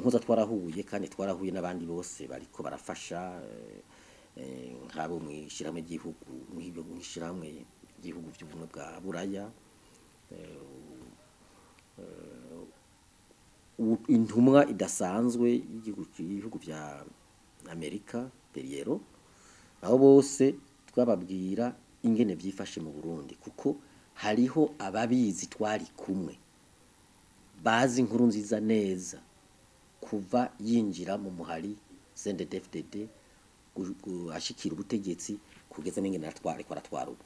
impuza twarahuye kandi twarahuye n'abandi bose bariko barafasha eh, eh, nk'abo mu ishyirahamwe ry'igihugu mu ishyirahamwe ry'igihugu by'ubumwe bwa buraya eh, intumwa idasanzwe y'ibihugu bya amerika periyero aho bose twababwira ingene byifashe mu burundi kuko hariho ababizi twari kumwe bazi inkuru nziza neza kuva yinjira mu muhari cndfdd ashikira ubutegetsi kugeza n'ingene ariko aratwara ubu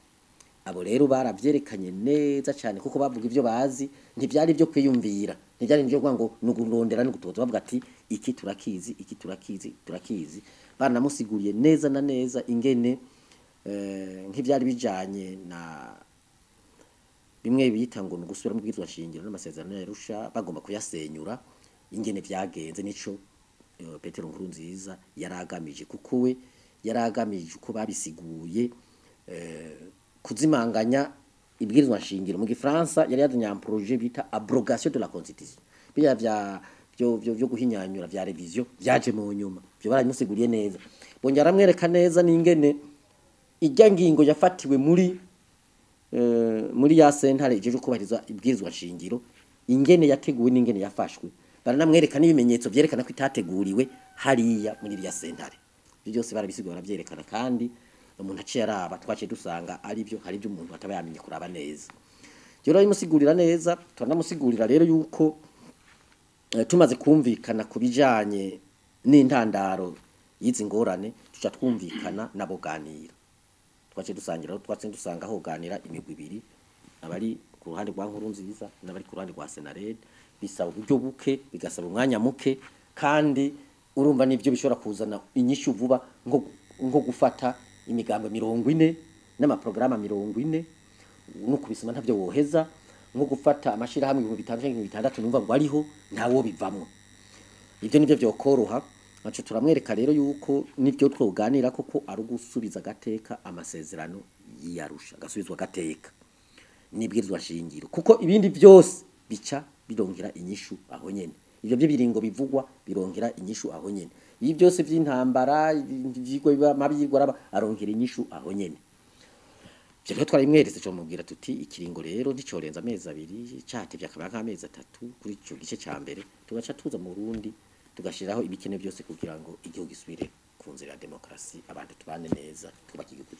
abo rero barabyerekanye neza cyane kuko bavuga ibyo bazi ntibyari ibyo kwiyumvira ntibyari ibyo kuvuga ngo ni ugurondera ni gutoza bavuga ati iki turakizi iki turakizi turakizi banamusiguriye neza na neza ingene eh, nk'ibyari bijyanye na bimwe biyita ngo ni ugusubiramo ubwizwa nshingiro n'amasezerano yarusha bagomba kuyasenyura ingene byagenze nico eh, petero nkuru nziza yaragamije kuko we yari agamije uko babisiguye eh, kuzimanganya ibwirizwa nshingiro mu gifaransa yari yazanye un projet bita abrogation de la constitution bya bya byo guhinyanyura bya revision byaje mu nyuma byo baramusiguriye neza bongera amwereka neza n'ingene ijya ngingo yafatiwe muri eh, muri ya sentare ijeje kubahirizwa ibwirizwa nshingiro ingene yateguwe n'ingene yafashwe baranamwereka n'ibimenyetso byerekana ko itateguriwe hariya muri iriya sentare ibyo byose barabisigaye barabyerekana kandi umuntu aciye araba twaciye dusanga ari byo hari ibyo umuntu ataba yamenye kuraba neza rero urabimusigurira neza turanamusigurira rero yuko eh, tumaze kumvikana ku bijyanye n'intandaro y'izi ngorane tuca twumvikana n'aboganira twaciye dusangira twatse dusanga hoganira imigwi ibiri abari ku ruhande rwa nkuru nziza n'abari ku ruhande rwa senareri bisaba uburyo buke bigasaba umwanya muke kandi urumva n'ibyo bishobora kuzana inyishyu vuba nko gufata imigambi mirongo ine n'amaporogaramu mirongo ine no kubisoma ntabyo woheza nko gufata amashyirahamwe ibihumbi bitandatu n'ibihumbi bitandatu n'umva ngo ariho ntawo bivamo ibyo nibyo byokoroha nacyo turamwereka rero yuko nibyo twoganira koko ari ugusubiza agateka amasezerano yiyarusha agasubizwa agateka n'ibwirizwa shingiro kuko ibindi byose bica birongera inyishu aho nyene ivyo by'ibiringo bivugwa birongera inyishu aho nyene iyo byose by'intambara ivyigwa biba mabigwa araba arongera inyishu aho nyene Jewe twarimweretse cyo mubwira tuti ikiringo rero ndicorenza amezi abiri catevye akaba nk'amezi atatu kuri cyo gice cya mbere tugaca tuza mu Burundi tugashiraho ibikene byose kugira ngo igihugu gisubire ku nzira ya demokarasi abantu tubane neza twubake igihugu